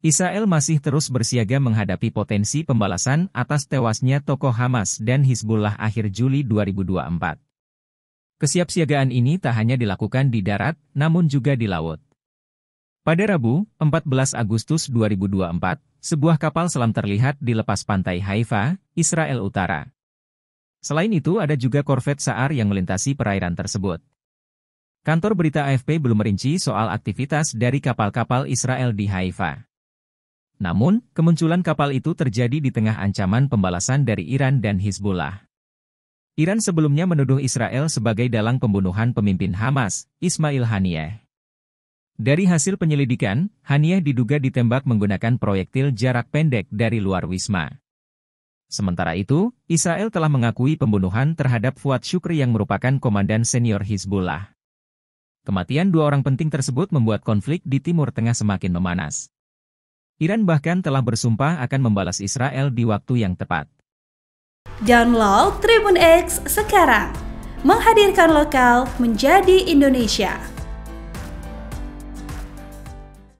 Israel masih terus bersiaga menghadapi potensi pembalasan atas tewasnya tokoh Hamas dan Hizbullah akhir Juli 2024. Kesiapsiagaan ini tak hanya dilakukan di darat, namun juga di laut. Pada Rabu, 14 Agustus 2024, sebuah kapal selam terlihat di lepas pantai Haifa, Israel Utara. Selain itu ada juga korvet Saar yang melintasi perairan tersebut. Kantor berita AFP belum merinci soal aktivitas dari kapal-kapal Israel di Haifa. Namun, kemunculan kapal itu terjadi di tengah ancaman pembalasan dari Iran dan Hizbullah. Iran sebelumnya menuduh Israel sebagai dalang pembunuhan pemimpin Hamas, Ismail Haniyeh. Dari hasil penyelidikan, Haniyeh diduga ditembak menggunakan proyektil jarak pendek dari luar Wisma. Sementara itu, Israel telah mengakui pembunuhan terhadap Fuad Shukri yang merupakan komandan senior Hizbullah. Kematian dua orang penting tersebut membuat konflik di Timur Tengah semakin memanas. Iran bahkan telah bersumpah akan membalas Israel di waktu yang tepat. Download Tribun X sekarang, menghadirkan lokal menjadi Indonesia.